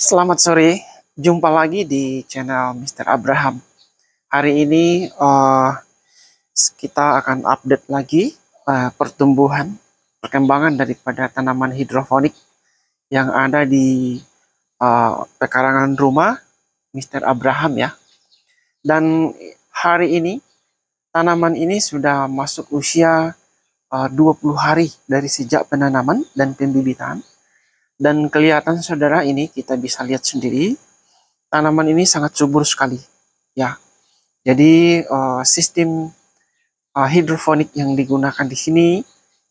Selamat sore, jumpa lagi di channel Mr. Abraham. Hari ini uh, kita akan update lagi uh, pertumbuhan, perkembangan daripada tanaman hidroponik yang ada di uh, pekarangan rumah Mr. Abraham ya. Dan hari ini tanaman ini sudah masuk usia uh, 20 hari dari sejak penanaman dan pembibitan dan kelihatan saudara ini kita bisa lihat sendiri, tanaman ini sangat subur sekali. ya. Jadi uh, sistem uh, eh, hidroponik yang digunakan di sini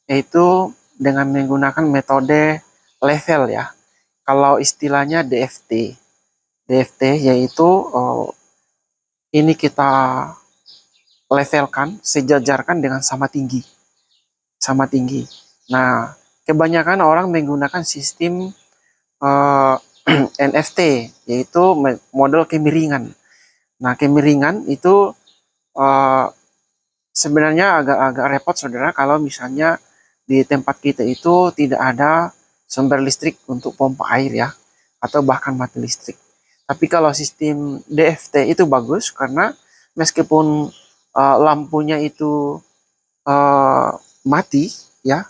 yaitu dengan menggunakan metode level ya. Kalau istilahnya DFT. DFT yaitu uh, ini kita levelkan, sejajarkan dengan sama tinggi. Sama tinggi. Nah, kebanyakan orang menggunakan sistem uh, eh, NFT yaitu model kemiringan. Nah, kemiringan itu uh, sebenarnya agak-agak repot Saudara kalau misalnya di tempat kita itu tidak ada sumber listrik untuk pompa air ya atau bahkan mati listrik. Tapi kalau sistem DFT itu bagus karena meskipun uh, lampunya itu uh, mati ya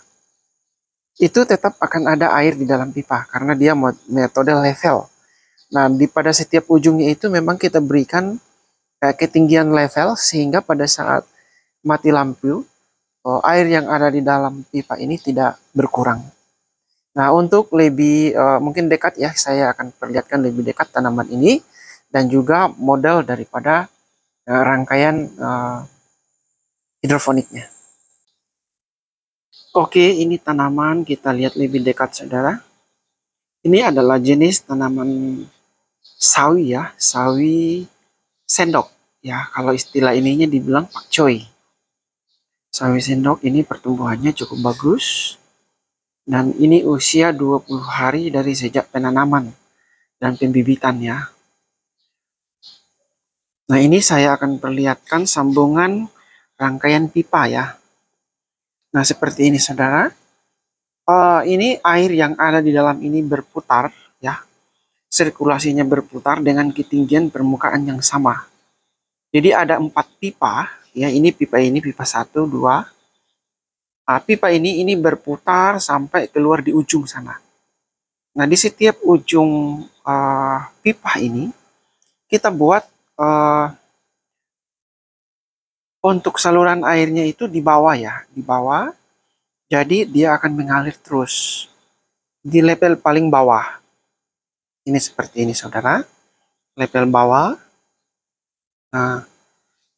itu tetap akan ada air di dalam pipa karena dia metode level. Nah, di pada setiap ujungnya itu memang kita berikan eh, ketinggian level sehingga pada saat mati lampu oh, air yang ada di dalam pipa ini tidak berkurang. Nah, untuk lebih eh, mungkin dekat ya saya akan perlihatkan lebih dekat tanaman ini dan juga model daripada eh, rangkaian eh, hidrofoniknya. Oke, ini tanaman kita lihat lebih dekat saudara. Ini adalah jenis tanaman sawi ya, sawi sendok ya. Kalau istilah ininya dibilang Pak pakcoy. Sawi sendok ini pertumbuhannya cukup bagus dan ini usia 20 hari dari sejak penanaman dan pembibitan ya. Nah, ini saya akan perlihatkan sambungan rangkaian pipa ya Nah, seperti ini Saudara. Uh, ini air yang ada di dalam ini berputar ya. Sirkulasinya berputar dengan ketinggian permukaan yang sama. Jadi ada empat pipa ya, ini pipa ini pipa satu dua, Nah, pipa ini ini berputar sampai keluar di ujung sana. Nah, di setiap ujung uh, pipa ini kita buat uh, untuk saluran airnya itu di bawah ya, di bawah. Jadi dia akan mengalir terus di level paling bawah. Ini seperti ini saudara, level bawah. Nah,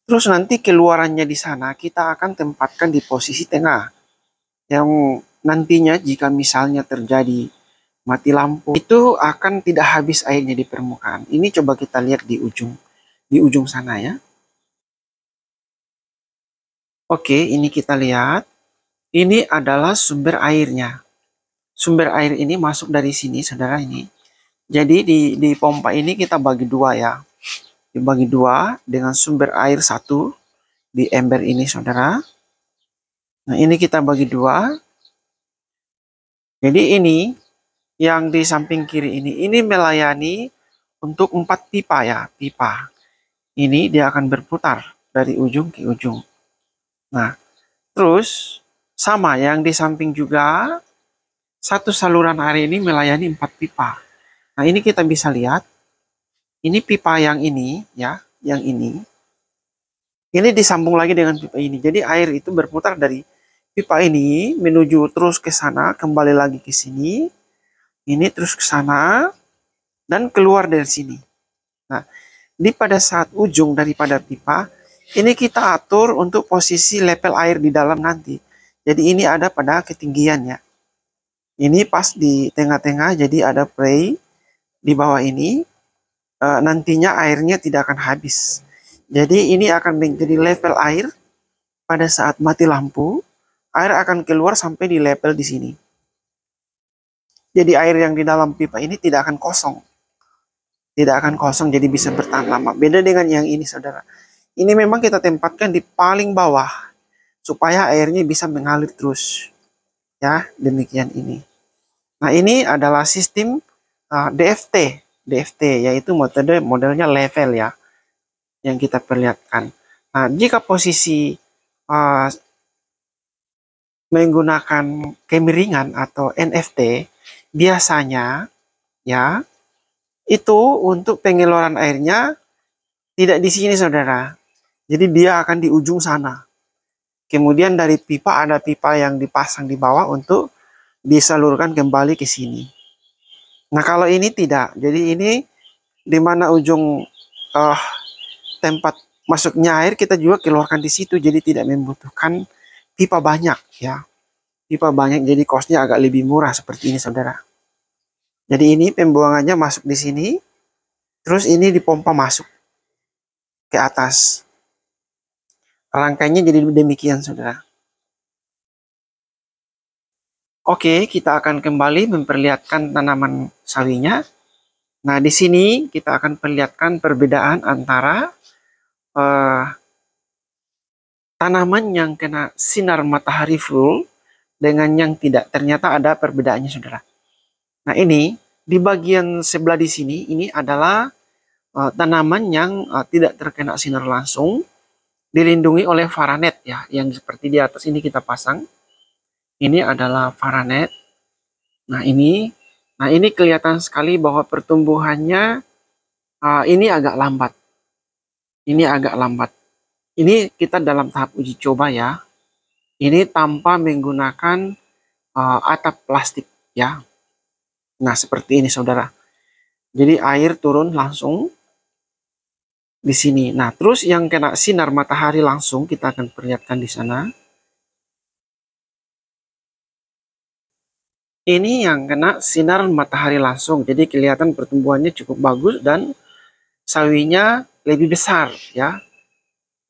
terus nanti keluarannya di sana kita akan tempatkan di posisi tengah. Yang nantinya jika misalnya terjadi mati lampu, itu akan tidak habis airnya di permukaan. Ini coba kita lihat di ujung, di ujung sana ya. Oke, ini kita lihat. Ini adalah sumber airnya. Sumber air ini masuk dari sini, saudara ini. Jadi di, di pompa ini kita bagi dua ya. Dibagi dua dengan sumber air satu di ember ini, saudara. Nah, ini kita bagi dua. Jadi ini yang di samping kiri ini, ini melayani untuk empat pipa ya, pipa. Ini dia akan berputar dari ujung ke ujung. Nah, terus sama yang di samping juga satu saluran air ini melayani empat pipa. Nah, ini kita bisa lihat. Ini pipa yang ini ya, yang ini. Ini disambung lagi dengan pipa ini. Jadi air itu berputar dari pipa ini menuju terus ke sana, kembali lagi ke sini. Ini terus ke sana dan keluar dari sini. Nah, di pada saat ujung daripada pipa ini kita atur untuk posisi level air di dalam nanti. Jadi ini ada pada ketinggiannya. Ini pas di tengah-tengah jadi ada play di bawah ini. E, nantinya airnya tidak akan habis. Jadi ini akan menjadi level air pada saat mati lampu. Air akan keluar sampai di level di sini. Jadi air yang di dalam pipa ini tidak akan kosong. Tidak akan kosong jadi bisa bertahan lama. Beda dengan yang ini saudara. Ini memang kita tempatkan di paling bawah supaya airnya bisa mengalir terus. Ya, demikian ini. Nah, ini adalah sistem uh, ah, DFT, DFT yaitu metode modelnya level ya yang kita perlihatkan. Nah, jika posisi uh, menggunakan kemiringan atau NFT biasanya ya itu untuk pengeluaran airnya tidak di sini saudara jadi dia akan di ujung sana. Kemudian dari pipa ada pipa yang dipasang di bawah untuk disalurkan kembali ke sini. Nah kalau ini tidak, jadi ini di mana ujung uh, tempat masuknya air kita juga keluarkan di situ, jadi tidak membutuhkan pipa banyak ya. Pipa banyak jadi kosnya agak lebih murah seperti ini saudara. Jadi ini pembuangannya masuk di sini, terus ini dipompa masuk ke atas. Rangkainya jadi demikian, saudara. Oke, kita akan kembali memperlihatkan tanaman sawinya. Nah, di sini kita akan perlihatkan perbedaan antara uh, tanaman yang kena sinar matahari full dengan yang tidak. Ternyata ada perbedaannya, saudara. Nah, ini di bagian sebelah di sini, ini adalah uh, tanaman yang uh, tidak terkena sinar langsung dilindungi oleh Faranet ya, yang seperti di atas ini kita pasang. Ini adalah Faranet. Nah ini, nah ini kelihatan sekali bahwa pertumbuhannya uh, ini agak lambat. Ini agak lambat. Ini kita dalam tahap uji coba ya. Ini tanpa menggunakan uh, atap plastik ya. Nah seperti ini saudara. Jadi air turun langsung di sini. Nah, terus yang kena sinar matahari langsung kita akan perlihatkan di sana. Ini yang kena sinar matahari langsung. Jadi kelihatan pertumbuhannya cukup bagus dan sawinya lebih besar ya.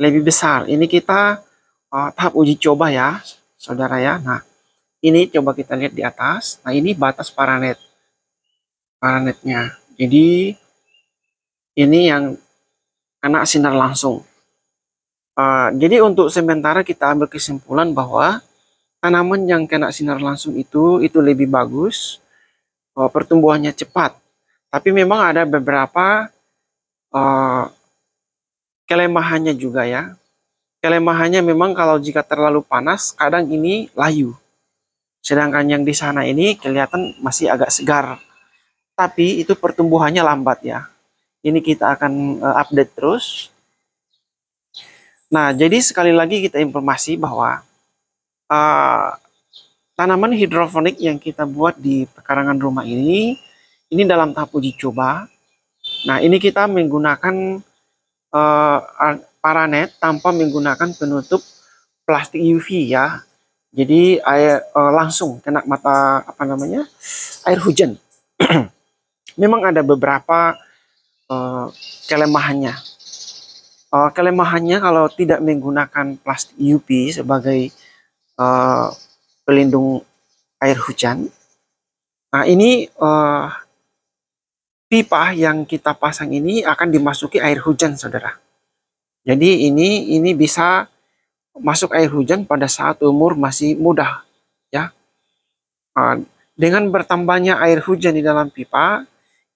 Lebih besar. Ini kita uh, tahap uji coba ya, Saudara ya. Nah, ini coba kita lihat di atas. Nah, ini batas paranet. Paranetnya. Jadi ini yang kena sinar langsung. Uh, jadi untuk sementara kita ambil kesimpulan bahwa tanaman yang kena sinar langsung itu itu lebih bagus, uh, pertumbuhannya cepat. Tapi memang ada beberapa uh, kelemahannya juga ya. Kelemahannya memang kalau jika terlalu panas kadang ini layu. Sedangkan yang di sana ini kelihatan masih agak segar. Tapi itu pertumbuhannya lambat ya ini kita akan uh, update terus. Nah, jadi sekali lagi kita informasi bahwa uh, tanaman hidroponik yang kita buat di pekarangan rumah ini, ini dalam tahap uji coba. Nah, ini kita menggunakan uh, eh, paranet tanpa menggunakan penutup plastik UV ya. Jadi air uh, langsung kena mata apa namanya air hujan. Memang ada beberapa Eh, kelemahannya. Uh, kelemahannya kalau tidak menggunakan plastik UP sebagai uh, pelindung air hujan. Nah ini uh, pipa yang kita pasang ini akan dimasuki air hujan saudara. Jadi ini ini bisa masuk air hujan pada saat umur masih muda ya. Uh, dengan bertambahnya air hujan di dalam pipa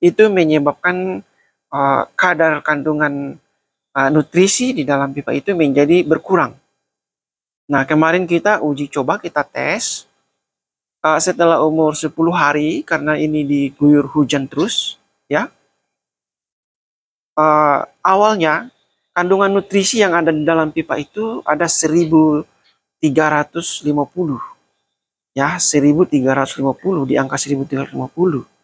itu menyebabkan Eh, kadar kandungan uh, nutrisi di dalam pipa itu menjadi berkurang. Nah, kemarin kita uji coba, kita tes. Uh, setelah umur 10 hari, karena ini diguyur hujan terus, ya. Uh, awalnya, kandungan nutrisi yang ada di dalam pipa itu ada 1350. Ya, 1350, di angka 1350.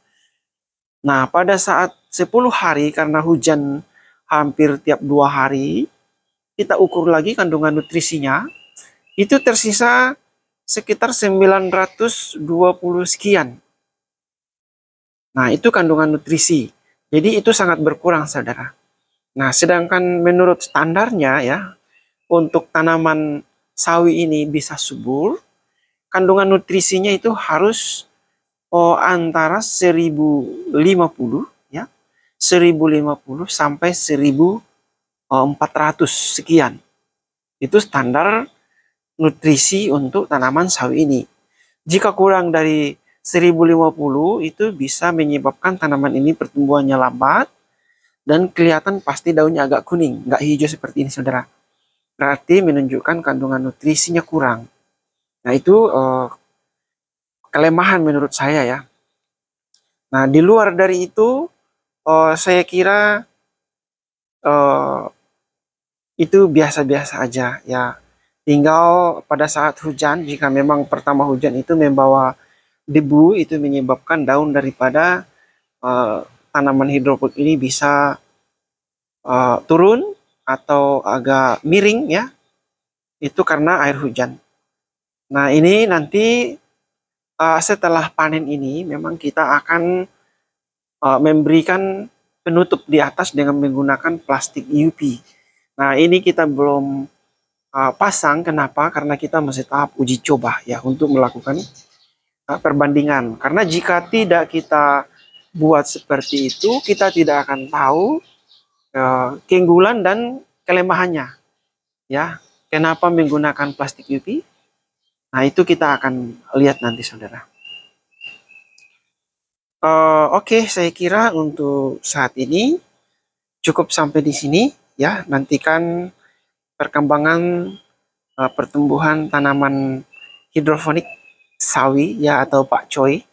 Nah, pada saat 10 hari karena hujan hampir tiap dua hari, kita ukur lagi kandungan nutrisinya, itu tersisa sekitar 920 sekian. Nah, itu kandungan nutrisi. Jadi itu sangat berkurang, saudara. Nah, sedangkan menurut standarnya ya, untuk tanaman sawi ini bisa subur, kandungan nutrisinya itu harus oh, antara 1050 ya 1050 sampai 1400 eh, sekian itu standar nutrisi untuk tanaman sawi ini jika kurang dari 1050 itu bisa menyebabkan tanaman ini pertumbuhannya lambat dan kelihatan pasti daunnya agak kuning, nggak hijau seperti ini saudara. Berarti menunjukkan kandungan nutrisinya kurang. Nah itu eh, kelemahan menurut saya ya. Nah, di luar dari itu, uh, saya kira uh, itu biasa-biasa aja ya. Tinggal pada saat hujan, jika memang pertama hujan itu membawa debu, itu menyebabkan daun daripada uh, tanaman hidroponik ini bisa uh, turun atau agak miring ya. Itu karena air hujan. Nah, ini nanti uh, setelah panen ini memang kita akan uh, memberikan penutup di atas dengan menggunakan plastik UV. Nah ini kita belum uh, pasang, kenapa? Karena kita masih tahap uji coba ya untuk melakukan uh, perbandingan. Karena jika tidak kita buat seperti itu, kita tidak akan tahu uh, keunggulan dan kelemahannya. Ya, kenapa menggunakan plastik UV? Nah, itu kita akan lihat nanti, saudara. Uh, Oke, okay, saya kira untuk saat ini cukup sampai di sini ya. Nantikan perkembangan uh, pertumbuhan tanaman hidroponik sawi ya atau pak Choi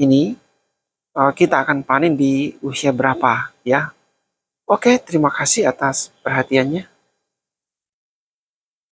ini uh, kita akan panen di usia berapa ya. Oke, okay, terima kasih atas perhatiannya.